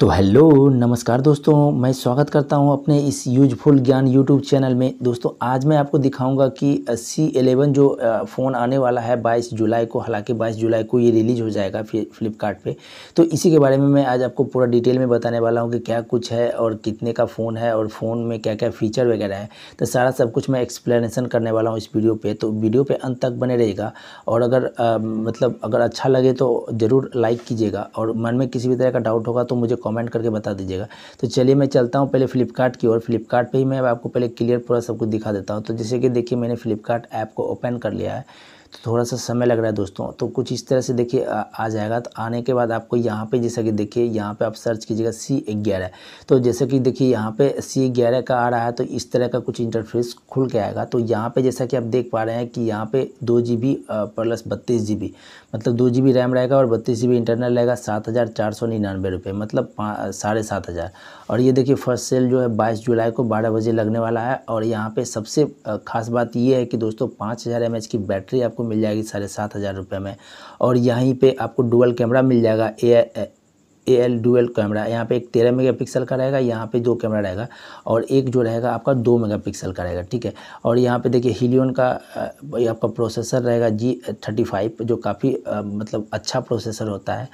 तो हेलो नमस्कार दोस्तों मैं स्वागत करता हूं अपने इस यूजफुल ज्ञान यूट्यूब चैनल में दोस्तों आज मैं आपको दिखाऊंगा कि सी एलेवन जो फ़ोन आने वाला है 22 जुलाई को हालांकि 22 जुलाई को ये रिलीज़ हो जाएगा फ्लिपकार्ट पे तो इसी के बारे में मैं आज आपको पूरा डिटेल में बताने वाला हूँ कि क्या कुछ है और कितने का फ़ोन है और फ़ोन में क्या क्या फ़ीचर वगैरह है तो सारा सब कुछ मैं एक्सप्लेनेशन करने वाला हूँ इस वीडियो पर तो वीडियो पर अंत तक बने रहेगा और अगर मतलब अगर अच्छा लगे तो ज़रूर लाइक कीजिएगा और मन में किसी भी तरह का डाउट होगा तो मुझे कमेंट करके बता दीजिएगा तो चलिए मैं चलता हूँ पहले फ्लिपकार्ट की ओर फ्लिपकार्ट पे ही मैं आपको पहले क्लियर पूरा सब कुछ दिखा देता हूँ तो जैसे कि देखिए मैंने फ्लिपकार्ट ऐप को ओपन कर लिया है तो थोड़ा सा समय लग रहा है दोस्तों तो कुछ इस तरह से देखिए आ जाएगा तो आने के बाद आपको यहाँ पे जैसा कि देखिए यहाँ पे आप सर्च कीजिएगा सी ग्यारह तो जैसा कि देखिए यहाँ पे सी ग्यारह का आ रहा है तो इस तरह का कुछ इंटरफेस खुल के आएगा तो यहाँ पे जैसा कि आप देख पा रहे हैं कि यहाँ पे दो जी बी प्लस बत्तीस जी बी मतलब दो जी बी रैम रहेगा और बत्तीस जी बी इंटरनल रहेगा सात हज़ार चार सौ निन्यानवे रुपये मतलब साढ़े सात हज़ार और ये देखिए फर्स्ट सेल जो है बाईस जुलाई को बारह बजे लगने वाला है और यहाँ पर सबसे खास बात ये है कि दोस्तों पाँच हज़ार एम एच की बैटरी आप आपको मिल जाएगी साढ़े सात हज़ार रुपये में और यहीं पे आपको डुअल कैमरा मिल जाएगा A A L dual camera यहाँ पे एक तेरह मेगापिक्सल का रहेगा यहाँ पे दो कैमरा रहेगा और एक जो रहेगा आपका दो मेगापिक्सल का रहेगा ठीक है और यहाँ पे देखिए हीलियन का आपका प्रोसेसर रहेगा जी थर्टी फाइव जो काफ़ी मतलब अच्छा प्रोसेसर होता है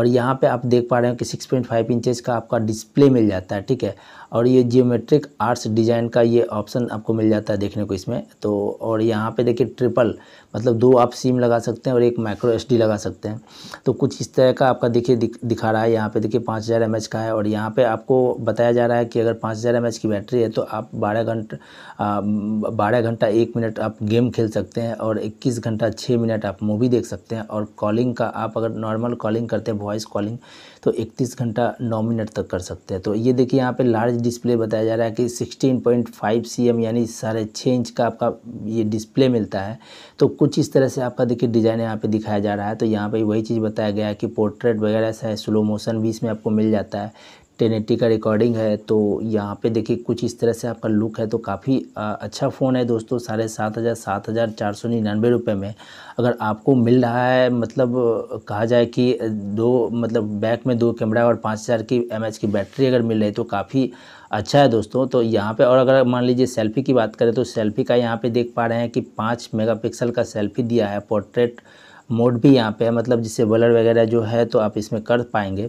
और यहाँ पे आप देख पा रहे हो कि सिक्स पॉइंट फाइव इंचज़ का आपका डिस्प्ले मिल जाता है ठीक है और ये जियोमेट्रिक आर्ट्स डिज़ाइन का ये ऑप्शन आपको मिल जाता है देखने को इसमें तो और यहाँ पर देखिए ट्रिपल मतलब दो आप सिम लगा सकते हैं और एक माइक्रो एस लगा सकते हैं तो कुछ इस तरह का आपका देखिए दिखा रहा है यहाँ पे देखिए पाँच हज़ार एम का है और यहाँ पे आपको बताया जा रहा है कि अगर पाँच हज़ार एम की बैटरी है तो आप बारह घंटा बारह घंटा एक मिनट आप गेम खेल सकते हैं और इक्कीस घंटा छः मिनट आप मूवी देख सकते हैं और कॉलिंग का आप अगर नॉर्मल कॉलिंग करते हैं वॉइस कॉलिंग तो इकतीस घंटा नौ मिनट तक कर सकते हैं तो ये देखिए यहाँ पर लार्ज डिस्प्ले बताया जा रहा है कि sixteen point five C M यानी साढ़े छः इंच का आपका ये डिस्प्ले मिलता है तो कुछ कुछ इस तरह से आपका देखिए डिज़ाइन यहाँ पे दिखाया जा रहा है तो यहाँ पे वही चीज़ बताया गया है कि पोर्ट्रेट वगैरह ऐसा है स्लो मोशन भी इसमें आपको मिल जाता है टेन का रिकॉर्डिंग है तो यहाँ पे देखिए कुछ इस तरह से आपका लुक है तो काफ़ी अच्छा फ़ोन है दोस्तों साढ़े सात हज़ार सात हज़ार चार सौ निन्यानवे रुपये में अगर आपको मिल रहा है मतलब कहा जाए कि दो मतलब बैक में दो कैमरा और पाँच हज़ार की एम की बैटरी अगर मिल रही तो काफ़ी अच्छा है दोस्तों तो यहाँ पे और अगर मान लीजिए सेल्फ़ी की बात करें तो सेल्फ़ी का यहाँ पे देख पा रहे हैं कि पाँच मेगापिक्सल का सेल्फ़ी दिया है पोर्ट्रेट मोड भी यहाँ पे है मतलब जिससे बलर वगैरह जो है तो आप इसमें कर पाएंगे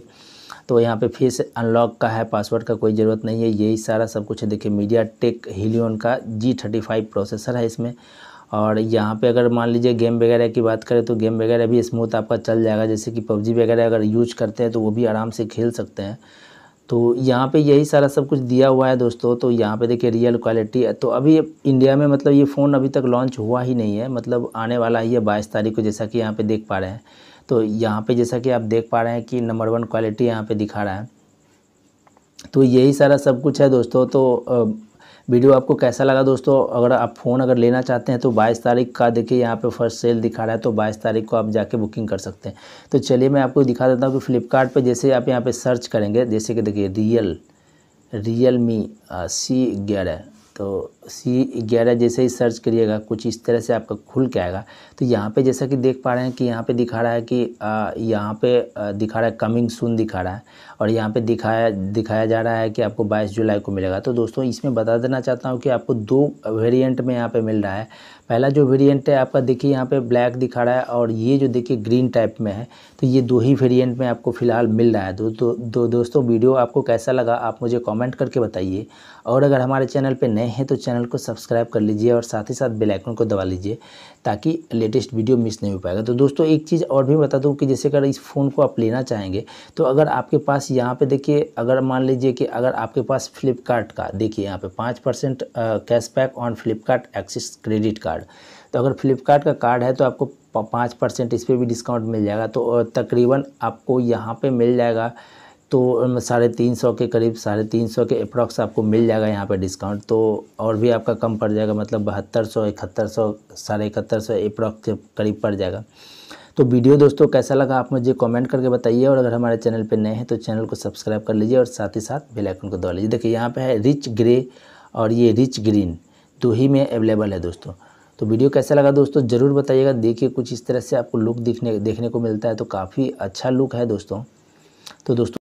तो यहाँ पे फिर से अनलॉक का है पासवर्ड का कोई ज़रूरत नहीं है यही सारा सब कुछ है देखिए मीडिया टेक हिलियन का जी थर्टी फाइव प्रोसेसर है इसमें और यहाँ पे अगर मान लीजिए गेम वगैरह की बात करें तो गेम वगैरह भी स्मूथ आपका चल जाएगा जैसे कि पबजी वगैरह अगर यूज करते हैं तो वो भी आराम से खेल सकते हैं तो यहाँ पे यही सारा सब कुछ दिया हुआ है दोस्तों तो यहाँ पे देखिए रियल क्वालिटी है तो अभी इंडिया में मतलब ये फ़ोन अभी तक लॉन्च हुआ ही नहीं है मतलब आने वाला ही है बाईस तारीख को जैसा कि यहाँ पे देख पा रहे हैं तो यहाँ पे जैसा कि आप देख पा रहे हैं कि नंबर वन क्वालिटी यहाँ पे दिखा रहा है तो यही सारा सब कुछ है दोस्तों तो वीडियो आपको कैसा लगा दोस्तों अगर आप फ़ोन अगर लेना चाहते हैं तो 22 तारीख का देखिए यहाँ पे फर्स्ट सेल दिखा रहा है तो 22 तारीख को आप जाके बुकिंग कर सकते हैं तो चलिए मैं आपको दिखा देता हूँ कि फ्लिपकार्ट जैसे आप यहाँ पर सर्च करेंगे जैसे कि देखिए रियल रियल मी सी ग्यारह तो सी ग्यारह जैसे ही सर्च करिएगा कुछ इस तरह से आपका खुल के आएगा तो यहाँ पे जैसा कि देख पा रहे हैं कि यहाँ पे दिखा रहा है कि यहाँ पे दिखा रहा है कमिंग सून दिखा रहा है और यहाँ पे दिखाया दिखाया जा रहा है कि आपको 22 जुलाई को मिलेगा तो दोस्तों इसमें बता देना चाहता हूँ कि आपको दो वेरियंट में यहाँ पर मिल रहा है पहला जो वेरियंट है आपका देखिए यहाँ पर ब्लैक दिखा रहा है और ये जो देखिए ग्रीन टाइप में है तो ये दो ही वेरियंट में आपको फ़िलहाल मिल रहा है दो, दो दोस्तों वीडियो आपको कैसा लगा आप मुझे कॉमेंट करके बताइए और अगर हमारे चैनल पर नए हैं तो चैनल को सब्सक्राइब कर लीजिए और साथ ही साथ बेल आइकन को दबा लीजिए ताकि लेटेस्ट वीडियो मिस नहीं हो पाएगा तो दोस्तों एक चीज़ और भी बता दूं कि जैसे अगर इस फ़ोन को आप लेना चाहेंगे तो अगर आपके पास यहाँ पे देखिए अगर मान लीजिए कि अगर आपके पास फ्लिपकार्ट का देखिए यहाँ पे पाँच percent cashback on Flipkart Axis credit card तो अगर फ्लिपकार्ट का कार्ड है तो आपको पाँच परसेंट इस पर भी डिस्काउंट मिल जाएगा तो तकरीबन आपको यहाँ पर मिल जाएगा तो साढ़े तीन सौ के करीब साढ़े तीन सौ के अप्रॉक्स आपको मिल जाएगा यहाँ पे डिस्काउंट तो और भी आपका कम पड़ जाएगा मतलब बहत्तर सौ इकहत्तर सौ साढ़े इकहत्तर सौ अप्रॉक्स के करीब पड़ जाएगा तो वीडियो दोस्तों कैसा लगा आप मुझे कमेंट करके बताइए और अगर हमारे चैनल पर नए हैं तो चैनल को सब्सक्राइब कर लीजिए और साथ ही साथ बेलाइकन को दबा लीजिए देखिए यहाँ पर है रिच ग्रे और ये रिच ग्रीन दो ही में अवेलेबल है दोस्तों तो वीडियो कैसा लगा दोस्तों ज़रूर बताइएगा देखिए कुछ इस तरह से आपको लुक दिखने देखने को मिलता है तो काफ़ी अच्छा लुक है दोस्तों तो दोस्तों